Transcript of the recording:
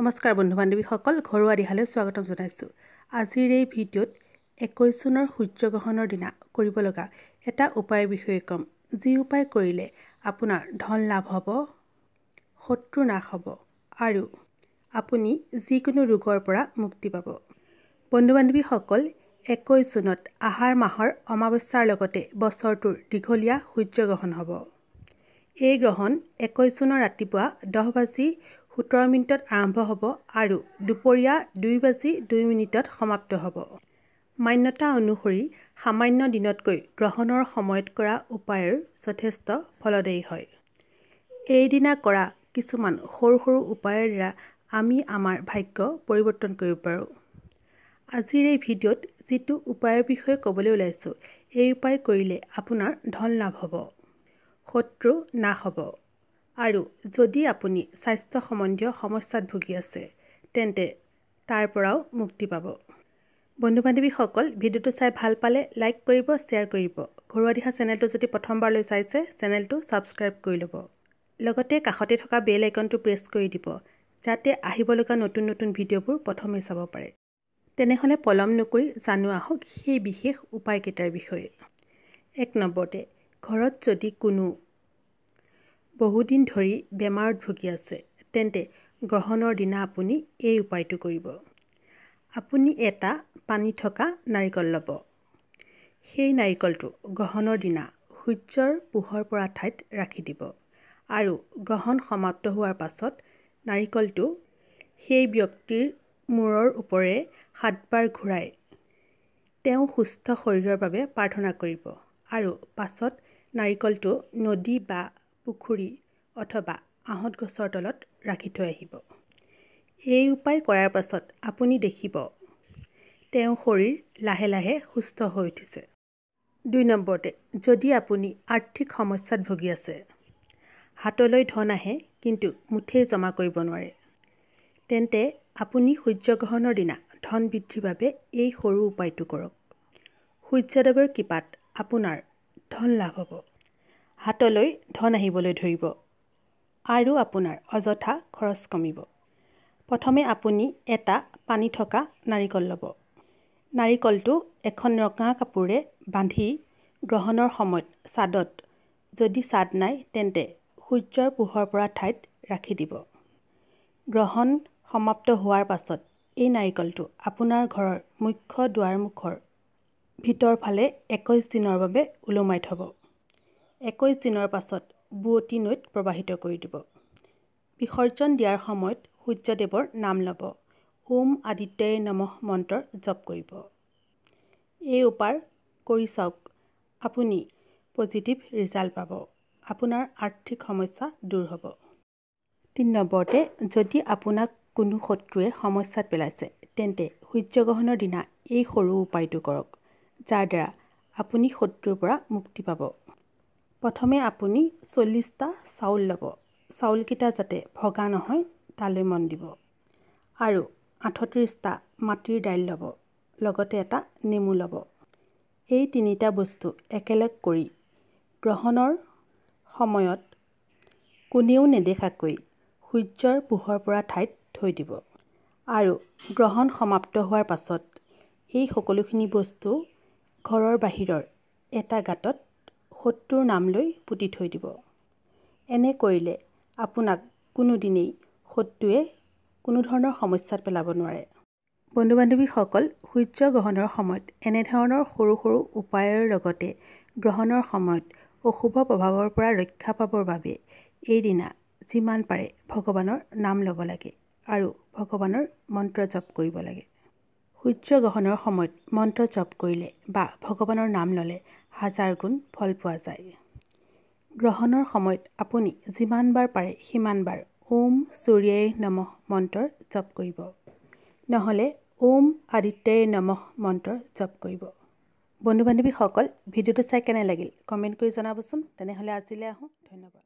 নমস্কাৰ বন্ধু বান্ধৱীসকল ঘৰুৱা দিহালৈ স্বাগতম জনাইছোঁ আজিৰ এই ভিডিঅ'ত একৈছ চনৰ সূৰ্যগ্ৰহণৰ দিনা কৰিব লগা এটা উপায়ৰ বিষয়ে ক'ম যি উপায় কৰিলে আপোনাৰ ধন লাভ হ'ব শত্ৰু নাশ হ'ব আৰু আপুনি যিকোনো ৰোগৰ পৰা মুক্তি পাব বন্ধু বান্ধৱীসকল একৈছ জুনত আহাৰ মাহৰ অমাৱস্যাৰ লগতে বছৰটোৰ দীঘলীয়া সূৰ্যগ্ৰহণ হ'ব এই গ্ৰহণ একৈছ জুনৰ ৰাতিপুৱা দহ বাজি সোতৰ মিনিটত আৰম্ভ হ'ব আৰু দুপৰীয়া দুই বাজি দুই মিনিটত সমাপ্ত হ'ব মান্যতা অনুসৰি সামান্য দিনতকৈ গ্ৰহণৰ সময়ত কৰা উপায়ৰ যথেষ্ট ফলদায়ী হয় এইদিনা কৰা কিছুমান সৰু সৰু উপায়ৰ দ্বাৰা আমি আমাৰ ভাগ্য পৰিৱৰ্তন কৰিব পাৰোঁ আজিৰ এই ভিডিঅ'ত যিটো উপায়ৰ বিষয়ে ক'বলৈ ওলাইছোঁ এই উপায় কৰিলে আপোনাৰ ধন লাভ হ'ব শত্ৰু নাশ হ'ব আৰু যদি আপুনি স্বাস্থ্য সম্বন্ধীয় সমস্যাত ভুগি আছে তেন্তে তাৰ পৰাও মুক্তি পাব বন্ধু বান্ধৱীসকল ভিডিঅ'টো চাই ভাল পালে লাইক কৰিব শ্বেয়াৰ কৰিব ঘৰুৱা দিশা চেনেলটো যদি প্ৰথমবাৰলৈ চাইছে চেনেলটো ছাবস্ক্ৰাইব কৰি ল'ব লগতে কাষতে থকা বেল আইকনটো প্ৰেছ কৰি দিব যাতে আহিবলগা নতুন নতুন ভিডিঅ'বোৰ প্ৰথমে চাব পাৰে তেনেহ'লে পলম নকৰি জানো আহক সেই বিশেষ উপায়কেইটাৰ বিষয়ে এক নম্বৰতে ঘৰত যদি কোনো বহুদিন ধৰি বেমাৰত ভুগি আছে তেন্তে গ্ৰহণৰ দিনা আপুনি এই উপায়টো কৰিব আপুনি এটা পানী থকা নাৰিকল ল'ব সেই নাৰিকলটো গ্ৰহণৰ দিনা সূৰ্যৰ পোহৰ পৰা ঠাইত ৰাখি দিব আৰু গ্ৰহণ সমাপ্ত হোৱাৰ পাছত নাৰিকলটো সেই ব্যক্তিৰ মূৰৰ ওপৰে সাতবাৰ ঘূৰাই তেওঁ সুস্থ শৰীৰৰ বাবে প্ৰাৰ্থনা কৰিব আৰু পাছত নাৰিকলটো নদী বা পুখুৰী অথবা আঁহত গছৰ তলত ৰাখি থৈ আহিব এই উপায় কৰাৰ পাছত আপুনি দেখিব তেওঁ শৰীৰ লাহে লাহে সুস্থ হৈ উঠিছে দুই নম্বৰতে যদি আপুনি আৰ্থিক সমস্যাত ভুগি আছে হাতলৈ ধন আহে কিন্তু মুঠেই জমা কৰিব নোৱাৰে তেন্তে আপুনি সূৰ্যগ্ৰহণৰ দিনা ধন বৃদ্ধিৰ বাবে এই সৰু উপায়টো কৰক সূৰ্যদেৱৰ কৃপাত আপোনাৰ ধন লাভ হ'ব হাতলৈ ধন আহিবলৈ ধৰিব আৰু আপোনাৰ অযথা খৰচ কমিব প্ৰথমে আপুনি এটা পানী থকা নাৰিকল ল'ব নাৰিকলটো এখন ৰঙা কাপোৰে বান্ধি গ্ৰহণৰ সময়ত ছাদত যদি ছাদ নাই তেন্তে সূৰ্যৰ পোহৰ পৰা ঠাইত ৰাখি দিব গ্ৰহণ সমাপ্ত হোৱাৰ পাছত এই নাৰিকলটো আপোনাৰ ঘৰৰ মুখ্য দুৱাৰমুখৰ ভিতৰফালে একৈছ দিনৰ বাবে ওলোমাই থ'ব একৈছ দিনৰ পাছত বুৱতী নৈত প্ৰবাহিত কৰি দিব বিসৰ্জন দিয়াৰ সময়ত সূৰ্যদেৱৰ নাম ল'ব ওম আদিত্যয়ে নম মন্ত্ৰৰ জপ কৰিব এই উপাৰ কৰি চাওক আপুনি পজিটিভ ৰিজাল্ট পাব আপোনাৰ আৰ্থিক সমস্যা দূৰ হ'ব তিনি নম্বৰতে যদি আপোনাক কোনো শত্ৰুৱে সমস্যাত পেলাইছে তেন্তে সূৰ্যগ্ৰহণৰ দিনা এই সৰু উপায়টো কৰক যাৰ দ্বাৰা আপুনি শত্ৰুৰ পৰা মুক্তি পাব প্ৰথমে আপুনি চল্লিছটা চাউল ল'ব চাউলকেইটা যাতে ভগা নহয় তালৈ মন দিব আৰু আঠত্ৰিছটা মাটিৰ দাইল ল'ব লগতে এটা নেমু ল'ব এই তিনিটা বস্তু একেলগ কৰি গ্ৰহণৰ সময়ত কোনেও নেদেখাকৈ সূৰ্যৰ পোহৰ পৰা ঠাইত থৈ দিব আৰু গ্ৰহণ সমাপ্ত হোৱাৰ পাছত এই সকলোখিনি বস্তু ঘৰৰ বাহিৰৰ এটা গাঁতত শত্ৰুৰ লৈ পুতি থৈ দিব এনে কৰিলে আপোনাক কোনোদিনেই শত্ৰুৱে কোনো ধৰণৰ সমস্যাত পেলাব নোৱাৰে বন্ধু বান্ধৱীসকল সূৰ্য গ্ৰহণৰ সময়ত এনেধৰণৰ সৰু সৰু উপায়ৰ লগতে গ্ৰহণৰ সময়ত অশুভ প্ৰভাৱৰ পৰা ৰক্ষা পাবৰ বাবে এইদিনা যিমান পাৰে ভগৱানৰ নাম ল'ব লাগে আৰু ভগৱানৰ মন্ত্ৰ জপ কৰিব লাগে সূৰ্য গ্ৰহণৰ সময়ত মন্ত্ৰ জপ কৰিলে বা ভগৱানৰ নাম ল'লে হাজাৰ গুণ ফল পোৱা যায় গ্ৰহণৰ সময়ত আপুনি যিমানবাৰ পাৰে সিমানবাৰ ওম সূৰ্যায় নমঃ মন্ত্ৰৰ জপ কৰিব নহ'লে ওম আদিত্যায় নমঃ মন্ত্ৰৰ জপ কৰিব বন্ধু বান্ধৱীসকল ভিডিঅ'টো চাই কেনে লাগিল কমেণ্ট কৰি জনাবচোন তেনেহ'লে আজিলৈ আহোঁ ধন্যবাদ